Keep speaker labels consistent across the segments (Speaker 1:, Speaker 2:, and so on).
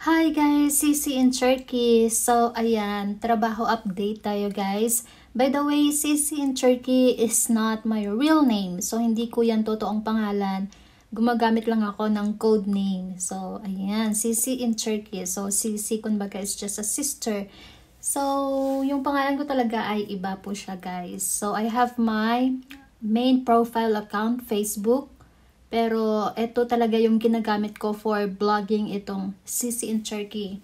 Speaker 1: Hi guys, CC in Turkey. So, ayan, trabaho update tayo guys. By the way, CC in Turkey is not my real name. So, hindi ko yan totoong pangalan. Gumagamit lang ako ng code name. So, ayan, CC in Turkey. So, CC kumbaga is just a sister. So, yung pangalan ko talaga ay iba po siya guys. So, I have my main profile account, Facebook. Pero ito talaga yung ginagamit ko for vlogging itong sisi in Turkey.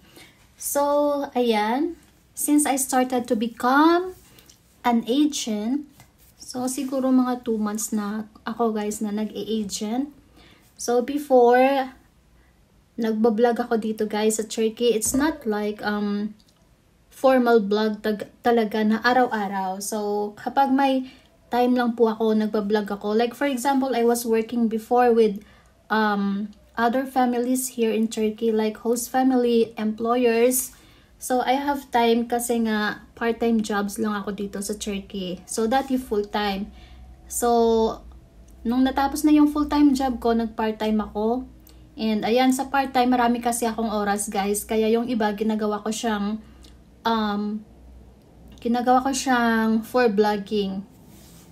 Speaker 1: So, ayan. Since I started to become an agent, so siguro mga 2 months na ako guys na nag-agent. So, before, nagbablog ako dito guys sa Turkey. It's not like um formal vlog talaga na araw-araw. So, kapag may time lang po ako, nagbablog ako. Like for example, I was working before with um, other families here in Turkey, like host family, employers. So I have time kasi nga part-time jobs lang ako dito sa Turkey. So that dati full-time. So nung natapos na yung full-time job ko, nag-part-time ako. And ayan, sa part-time, marami kasi akong oras, guys. Kaya yung iba, ginagawa ko siyang, um, ginagawa ko siyang for vlogging.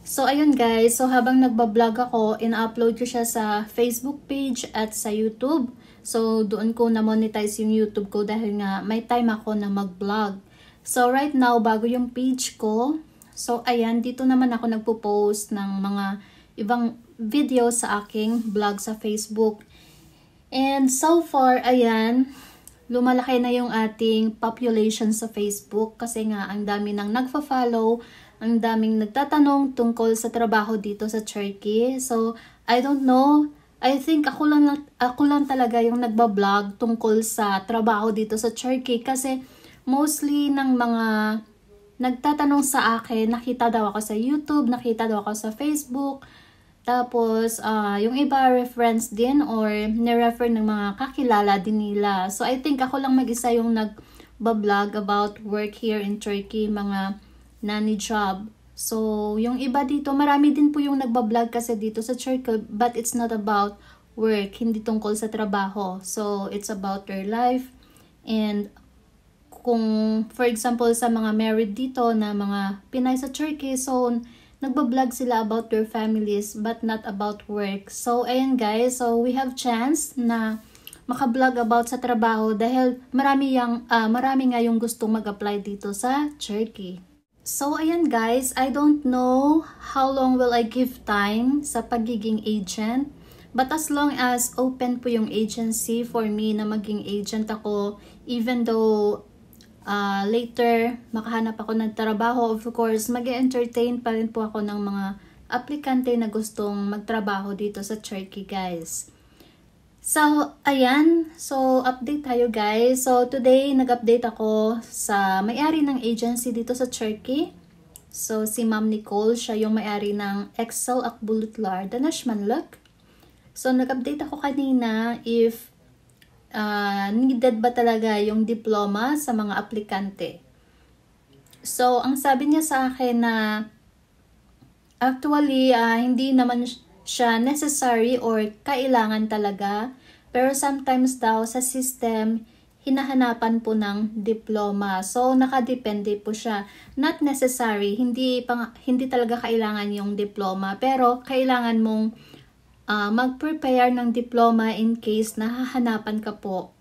Speaker 1: So, ayun guys. So, habang nagbablog ako, ina upload ko siya sa Facebook page at sa YouTube. So, doon ko na-monetize yung YouTube ko dahil nga may time ako na mag-vlog. So, right now, bago yung page ko. So, ayan, dito naman ako nagpo-post ng mga ibang video sa aking vlog sa Facebook. And so far, ayan, lumalaki na yung ating population sa Facebook kasi nga ang dami nang nagfa-follow ang daming nagtatanong tungkol sa trabaho dito sa Turkey. So, I don't know. I think ako lang, ako lang talaga yung nagbablog tungkol sa trabaho dito sa Turkey kasi mostly ng mga nagtatanong sa akin, nakita daw ako sa YouTube, nakita daw ako sa Facebook, tapos, uh, yung iba reference din or nirefer ng mga kakilala din nila. So, I think ako lang mag-isa yung nag-vlog about work here in Turkey. Mga nanny job. So, yung iba dito, marami din po yung nagbablog kasi dito sa church but it's not about work, hindi tungkol sa trabaho. So, it's about their life and kung for example sa mga married dito na mga Pinay sa Turkey, so nagbablog sila about their families but not about work. So, ayan guys, so we have chance na makablog about sa trabaho dahil marami, yang, uh, marami nga yung gustong mag-apply dito sa Turkey. So, ayan guys, I don't know how long will I give time sa pagiging agent. But as long as open po yung agency for me na maging agent ako, even though uh, later makahanap ako ng trabaho, of course, mag entertain pa rin po ako ng mga aplikante na gustong magtrabaho dito sa Turkey, guys. So, ayan. So, update tayo guys. So, today, nag-update ako sa may-ari ng agency dito sa Turkey. So, si Ma'am Nicole, siya yung may-ari ng Excel Akbulutlar Danash Manlak. So, nag-update ako kanina if uh, needed ba talaga yung diploma sa mga aplikante. So, ang sabi niya sa akin na actually, uh, hindi naman siya necessary or kailangan talaga. Pero sometimes daw sa system, hinahanapan po ng diploma. So, nakadepende po siya. Not necessary, hindi, pang, hindi talaga kailangan yung diploma. Pero, kailangan mong uh, mag-prepare ng diploma in case nahahanapan ka po.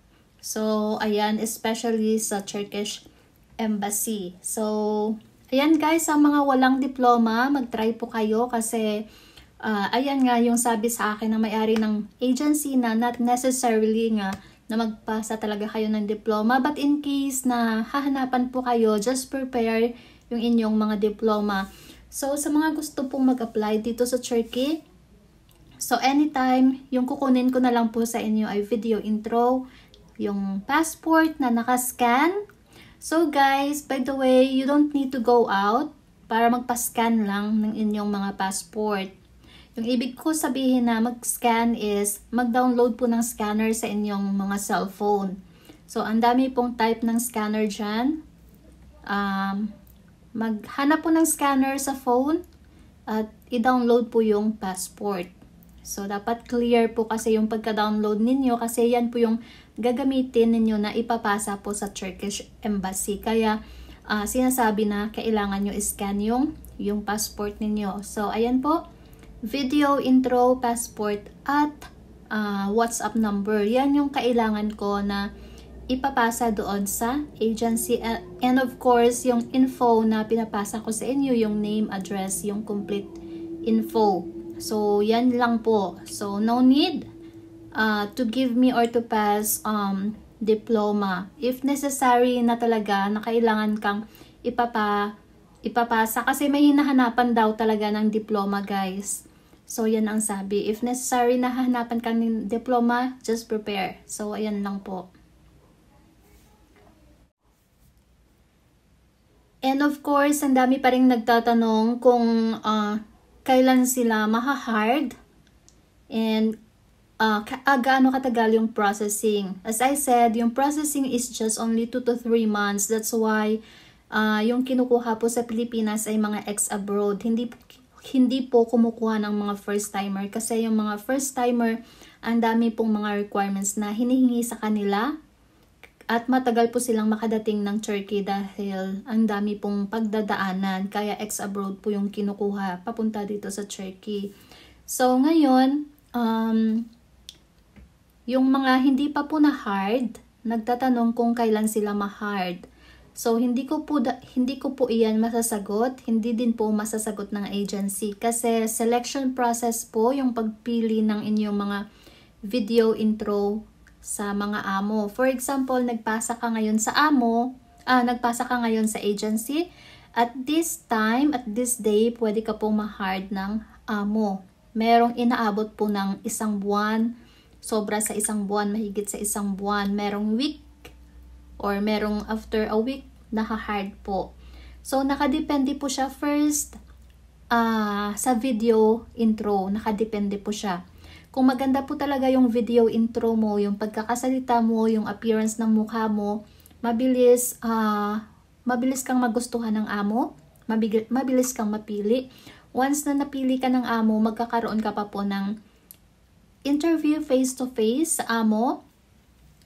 Speaker 1: So, ayan, especially sa Turkish Embassy. So, ayan guys, sa mga walang diploma, mag-try po kayo kasi uh, ayan nga yung sabi sa akin na may-ari ng agency na not necessarily nga na magpasa talaga kayo ng diploma. But in case na hahanapan po kayo, just prepare yung inyong mga diploma. So, sa mga gusto pong mag-apply dito sa Turkey, so anytime, yung kukunin ko na lang po sa inyo ay video intro, yung passport na nakascan. So guys, by the way, you don't need to go out para magpascan lang ng inyong mga passport. Yung ibig ko sabihin na mag-scan is mag-download po ng scanner sa inyong mga cellphone. So, ang dami pong type ng scanner dyan. Um, maghanap po ng scanner sa phone at i-download po yung passport. So, dapat clear po kasi yung pagka-download ninyo kasi yan po yung gagamitin ninyo na ipapasa po sa Turkish Embassy. Kaya, uh, sinasabi na kailangan nyo scan yung, yung passport ninyo. So, ayan po video intro, passport, at uh, WhatsApp number. Yan yung kailangan ko na ipapasa doon sa agency. And of course, yung info na pinapasa ko sa inyo, yung name, address, yung complete info. So, yan lang po. So, no need uh, to give me or to pass um, diploma. If necessary na talaga na kailangan kang ipapa, ipapasa kasi may hinahanapan daw talaga ng diploma guys. So, yan ang sabi. If necessary na hahanapan ka ng diploma, just prepare. So, ayan lang po. And of course, ang dami pa rin nagtatanong kung uh, kailan sila maha-hard and uh, ka- ah, gaano katagal yung processing. As I said, yung processing is just only 2 to 3 months. That's why uh, yung kinukuha po sa Pilipinas ay mga ex-abroad. Hindi hindi po kumukuha ng mga first-timer kasi yung mga first-timer, ang dami pong mga requirements na hinihingi sa kanila at matagal po silang makadating ng Turkey dahil ang dami pong pagdadaanan kaya ex-abroad po yung kinukuha papunta dito sa Turkey. So ngayon, um, yung mga hindi pa po na hard, nagtatanong kung kailan sila ma-hard. So hindi ko po hindi ko po iyan masasagot, hindi din po masasagot ng agency kasi selection process po yung pagpili ng inyong mga video intro sa mga amo. For example, nagpasa ka ngayon sa amo, ah, nagpasa ka ngayon sa agency, at this time, at this day, pwede ka pong ma-hard ng amo. Merong inaabot po ng isang buwan, sobra sa isang buwan, mahigit sa isang buwan. Merong week or merong after a week, naka-hard po. So, nakadepende po siya first uh, sa video intro. Nakadepende po siya. Kung maganda po talaga yung video intro mo, yung pagkakasalita mo, yung appearance ng mukha mo, mabilis, uh, mabilis kang magustuhan ng amo, mabilis, mabilis kang mapili. Once na napili ka ng amo, magkakaroon ka pa po ng interview face to -face sa amo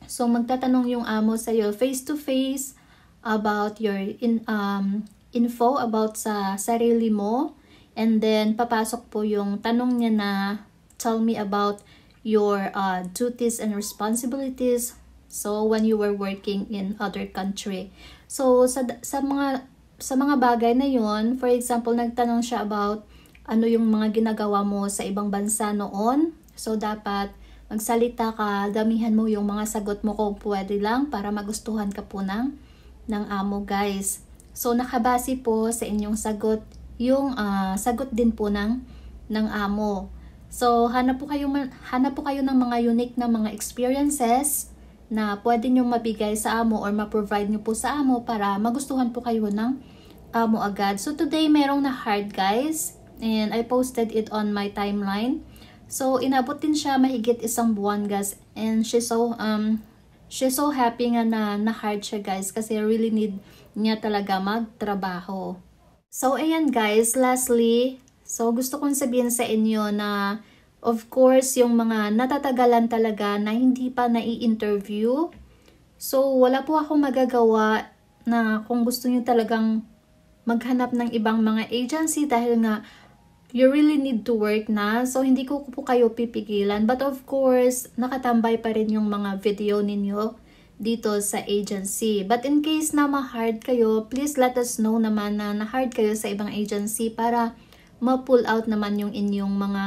Speaker 1: So magtatanong yung amo sa iyo face to face about your in um info about sa sarili mo and then papasok po yung tanong niya na tell me about your uh, duties and responsibilities so when you were working in other country. So sa sa mga sa mga bagay na yon, for example, nagtanong siya about ano yung mga ginagawa mo sa ibang bansa noon. So dapat magsalita ka, damihan mo yung mga sagot mo kung pwede lang para magustuhan ka po ng, ng amo guys. So nakabase po sa inyong sagot yung uh, sagot din po ng, ng amo. So hanap po kayo hanap po kayo ng mga unique na mga experiences na pwede niyo mabigay sa amo or ma-provide niyo po sa amo para magustuhan po kayo ng amo agad. So today merong na hard guys and I posted it on my timeline. So, inabot din siya mahigit isang buwan guys. And she so, um, she's so happy nga na na-hard siya guys kasi really need niya talaga magtrabaho. So, ayan guys, lastly, so gusto kong sabihin sa inyo na of course, yung mga natatagalan talaga na hindi pa nai-interview. So, wala po akong magagawa na kung gusto niyo talagang maghanap ng ibang mga agency dahil nga you really need to work na. So, hindi ko po kayo pipigilan. But of course, nakatambay pa rin yung mga video ninyo dito sa agency. But in case na ma-hard kayo, please let us know naman na na-hard kayo sa ibang agency para ma-pull out naman yung inyong mga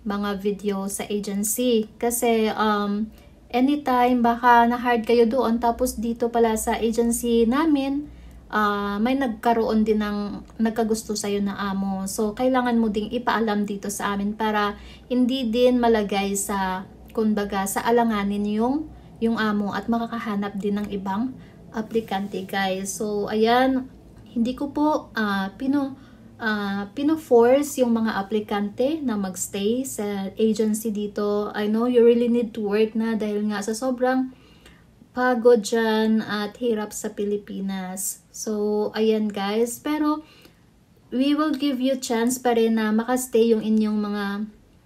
Speaker 1: mga video sa agency. Kasi um, anytime baka na-hard kayo doon tapos dito pala sa agency namin, uh, may nagkaroon din ng nagkagusto sa'yo na amo. So, kailangan mo ding ipaalam dito sa amin para hindi din malagay sa, kumbaga, sa alanganin yung, yung amo at makakahanap din ng ibang aplikante, guys. So, ayan, hindi ko po uh, pino, uh, pino-force yung mga aplikante na magstay sa agency dito. I know you really need to work na dahil nga sa sobrang pagod dyan at hirap sa Pilipinas. So, ayan guys. Pero, we will give you chance pa rin na makastay yung inyong mga,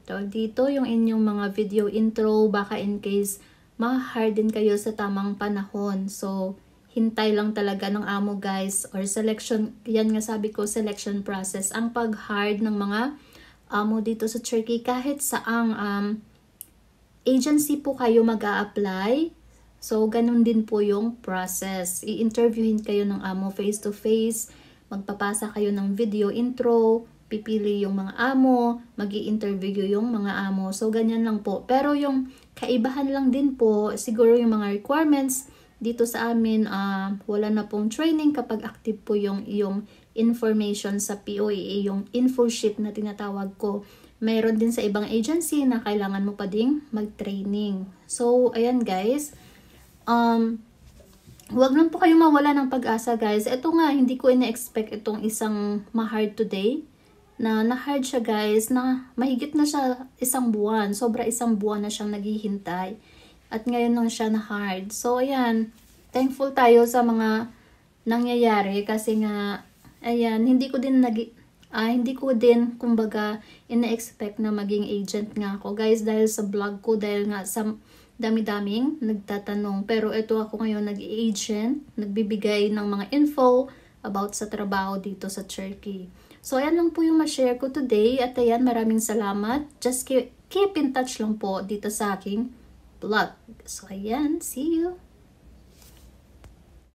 Speaker 1: tawag dito, yung inyong mga video intro, baka in case makaharden kayo sa tamang panahon. So, hintay lang talaga ng amo guys or selection, yan nga sabi ko, selection process. Ang pag-hard ng mga amo dito sa Turkey kahit saang um, agency po kayo mag a apply So, ganun din po yung process. I-interviewin kayo ng amo face-to-face, -face, magpapasa kayo ng video intro, pipili yung mga amo, mag interview yung mga amo. So, ganyan lang po. Pero yung kaibahan lang din po, siguro yung mga requirements dito sa amin, uh, wala na pong training kapag active po yung yung information sa POEA, yung info sheet na tinatawag ko. Mayroon din sa ibang agency na kailangan mo pa ding mag-training. So, ayan guys um, huwag lang po kayo mawala ng pag-asa guys. Ito nga, hindi ko ina-expect itong isang ma-hard today na na-hard siya guys, na mahigit na siya isang buwan. Sobra isang buwan na siyang naghihintay. At ngayon lang siya na-hard. So, ayan, thankful tayo sa mga nangyayari kasi nga, ayan, hindi ko din nag uh, ah, hindi ko din, kumbaga, ina-expect na maging agent nga ako. Guys, dahil sa vlog ko, dahil nga sa dami-daming nagtatanong. Pero ito ako ngayon nag-agent, nagbibigay ng mga info about sa trabaho dito sa Turkey. So ayan lang po yung ma-share ko today at ayan maraming salamat. Just keep, keep in touch lang po dito sa aking blog. So ayan, see you!